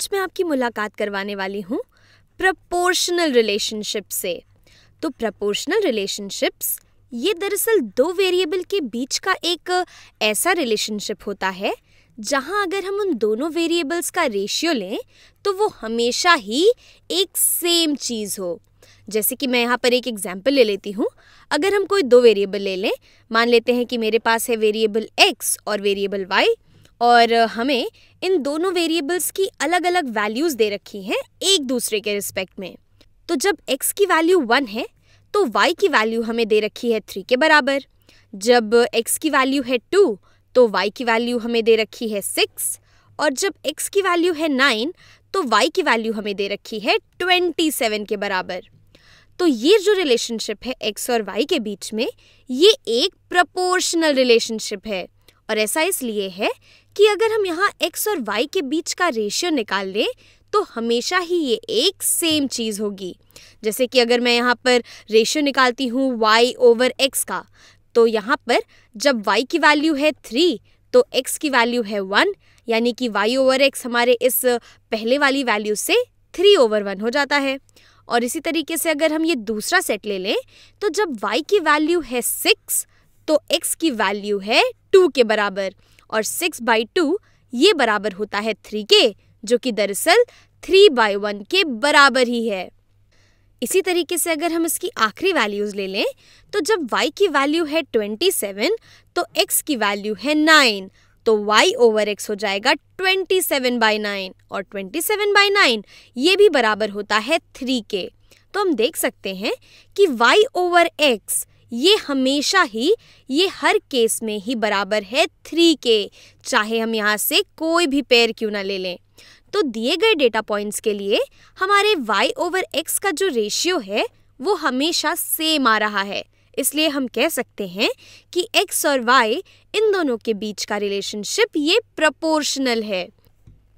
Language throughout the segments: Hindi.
आज मैं आपकी मुलाकात करवाने वाली हूँ प्रपोर्शनल रिलेशनशिप से तो प्रपोर्शनल रिलेशनशिप्स ये दरअसल दो वेरिएबल के बीच का एक ऐसा रिलेशनशिप होता है जहाँ अगर हम उन दोनों वेरिएबल्स का रेशियो लें तो वो हमेशा ही एक सेम चीज़ हो जैसे कि मैं यहाँ पर एक एग्जाम्पल ले लेती हूँ अगर हम कोई दो वेरिएबल ले लें मान लेते हैं कि मेरे पास है वेरिएबल एक्स और वेरिएबल वाई और हमें इन दोनों वेरिएबल्स की अलग अलग वैल्यूज़ दे रखी हैं एक दूसरे के रिस्पेक्ट में तो जब x की वैल्यू वन है तो y की वैल्यू हमें दे रखी है थ्री के बराबर जब x की वैल्यू है टू तो y की वैल्यू हमें दे रखी है सिक्स और जब x की वैल्यू है नाइन तो y की वैल्यू हमें दे रखी है ट्वेंटी सेवन के बराबर तो ये जो रिलेशनशिप है x और y के बीच में ये एक प्रपोर्शनल रिलेशनशिप है और ऐसा इसलिए है कि अगर हम यहाँ x और y के बीच का रेशियो निकाल लें तो हमेशा ही ये एक सेम चीज़ होगी जैसे कि अगर मैं यहाँ पर रेशियो निकालती हूँ y ओवर x का तो यहाँ पर जब y की वैल्यू है थ्री तो x की वैल्यू है वन यानी कि y ओवर x हमारे इस पहले वाली वैल्यू से थ्री ओवर वन हो जाता है और इसी तरीके से अगर हम ये दूसरा सेट ले लें तो जब y की वैल्यू है सिक्स तो x की वैल्यू है टू के बराबर और सिक्स बाई टू ये बराबर होता है थ्री के जो कि दरअसल थ्री बाई वन के बराबर ही है इसी तरीके से अगर हम इसकी आखिरी वैल्यूज ले लें तो जब y की वैल्यू है ट्वेंटी सेवन तो x की वैल्यू है नाइन तो y ओवर x हो जाएगा ट्वेंटी सेवन बाई नाइन और ट्वेंटी सेवन बाई नाइन ये भी बराबर होता है थ्री के तो हम देख सकते हैं कि y ओवर x ये हमेशा ही ये हर केस में ही बराबर है थ्री के चाहे हम यहाँ से कोई भी पेयर क्यों ना ले लें तो दिए गए डेटा पॉइंट्स के लिए हमारे y ओवर x का जो रेशियो है वो हमेशा सेम आ रहा है इसलिए हम कह सकते हैं कि x और y इन दोनों के बीच का रिलेशनशिप ये प्रपोर्शनल है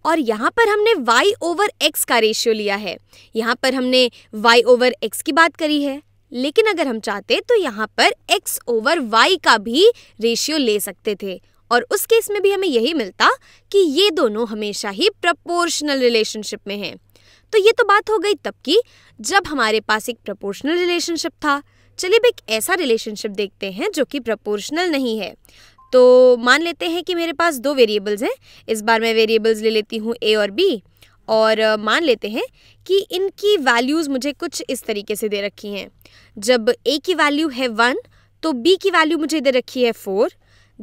और यहाँ पर हमने y ओवर x का रेशियो लिया है यहाँ पर हमने y ओवर x की बात करी है लेकिन अगर हम चाहते तो यहाँ पर x ओवर y का भी रेशियो ले सकते थे और उस केस में भी हमें यही मिलता कि ये दोनों हमेशा ही प्रपोर्शनल रिलेशनशिप में हैं तो ये तो बात हो गई तब की जब हमारे पास एक प्रपोर्शनल रिलेशनशिप था चलिए अब एक ऐसा रिलेशनशिप देखते हैं जो कि प्रपोर्शनल नहीं है तो मान लेते हैं कि मेरे पास दो वेरिएबल्स हैं इस बार मैं वेरिएबल्स ले लेती हूँ ए और बी और मान लेते हैं कि इनकी वैल्यूज़ मुझे कुछ इस तरीके से दे रखी हैं जब ए की वैल्यू है वन तो बी की वैल्यू मुझे दे रखी है फोर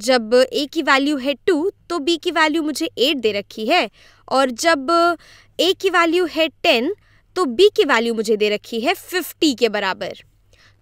जब ए की वैल्यू है टू तो बी की वैल्यू मुझे एट दे रखी है और जब ए की वैल्यू है टेन तो बी की वैल्यू मुझे दे रखी है फिफ्टी के बराबर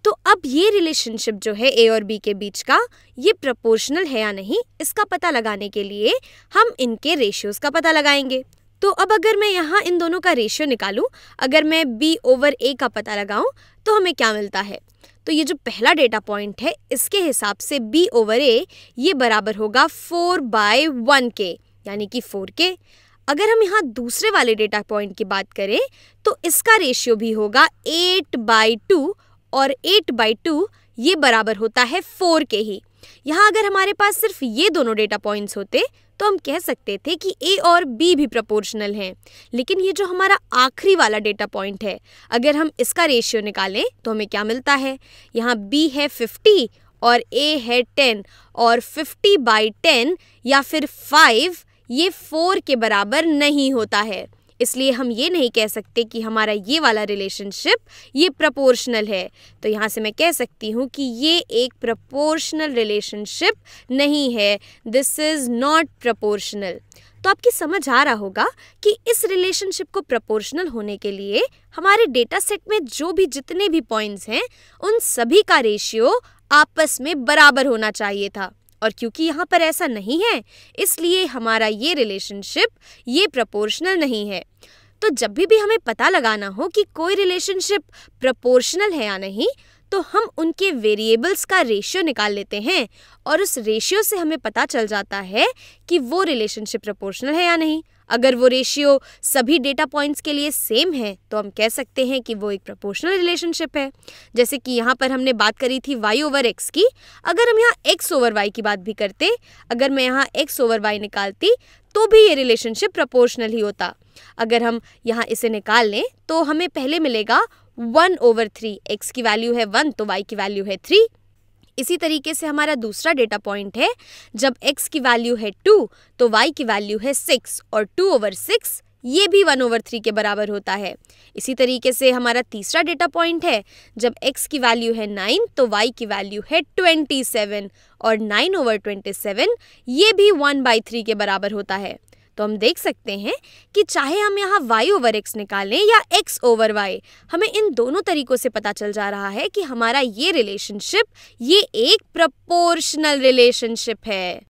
तो अब ये रिलेशनशिप जो है ए और बी के बीच का ये प्रपोर्शनल है या नहीं इसका पता लगाने के लिए हम इनके रेशियोज़ का पता लगाएंगे तो अब अगर मैं यहाँ इन दोनों का रेशियो निकालूँ अगर मैं बी ओवर ए का पता लगाऊँ तो हमें क्या मिलता है तो ये जो पहला डेटा पॉइंट है इसके हिसाब से बी ओवर ए ये बराबर होगा फोर बाय वन के यानी कि फोर के अगर हम यहाँ दूसरे वाले डेटा पॉइंट की बात करें तो इसका रेशियो भी होगा एट बाई टू और एट बाई टू ये बराबर होता है फोर के ही यहाँ अगर हमारे पास सिर्फ ये दोनों डेटा पॉइंट्स होते तो हम कह सकते थे कि ए और बी भी प्रपोर्शनल हैं लेकिन ये जो हमारा आखिरी वाला डेटा पॉइंट है अगर हम इसका रेशियो निकालें तो हमें क्या मिलता है यहाँ बी है फिफ्टी और ए है टेन और फिफ्टी बाई टेन या फिर फाइव ये फोर के बराबर नहीं होता है इसलिए हम ये नहीं कह सकते कि हमारा ये वाला रिलेशनशिप ये प्रपोर्शनल है तो यहाँ से मैं कह सकती हूँ कि ये एक प्रपोर्शनल रिलेशनशिप नहीं है दिस इज़ नॉट प्रपोर्शनल तो आपकी समझ आ रहा होगा कि इस रिलेशनशिप को प्रपोर्शनल होने के लिए हमारे डेटा सेट में जो भी जितने भी पॉइंट्स हैं उन सभी का रेशियो आपस में बराबर होना चाहिए था और क्योंकि यहाँ पर ऐसा नहीं है इसलिए हमारा ये रिलेशनशिप ये प्रपोर्शनल नहीं है तो जब भी भी हमें पता लगाना हो कि कोई रिलेशनशिप प्रपोर्शनल है या नहीं तो हम उनके वेरिएबल्स का रेशियो निकाल लेते हैं और उस रेशियो से हमें पता चल जाता है कि वो रिलेशनशिप प्रपोर्शनल है या नहीं अगर वो रेशियो सभी डेटा पॉइंट्स के लिए सेम है तो हम कह सकते हैं कि वो एक प्रोपोर्शनल रिलेशनशिप है जैसे कि यहाँ पर हमने बात करी थी वाई ओवर एक्स की अगर हम यहाँ एक्स ओवर वाई की बात भी करते अगर मैं यहाँ एक्स ओवर वाई निकालती तो भी ये रिलेशनशिप प्रपोर्शनल ही होता अगर हम यहाँ इसे निकाल लें तो हमें पहले मिलेगा वन ओवर थ्री एक्स की वैल्यू है वन तो वाई की वैल्यू है थ्री इसी तरीके से हमारा दूसरा डेटा पॉइंट है जब x की वैल्यू है टू तो y की वैल्यू है सिक्स और टू ओवर सिक्स ये भी वन ओवर थ्री के बराबर होता है इसी तरीके से हमारा तीसरा डेटा पॉइंट है जब x की वैल्यू है नाइन तो y की वैल्यू है ट्वेंटी सेवन और नाइन ओवर ट्वेंटी सेवन ये भी वन बाई थ्री के बराबर होता है तो हम देख सकते हैं कि चाहे हम यहाँ वाई ओवर एक्स निकालें या एक्स ओवर वाई हमें इन दोनों तरीकों से पता चल जा रहा है कि हमारा ये रिलेशनशिप ये एक प्रपोर्शनल रिलेशनशिप है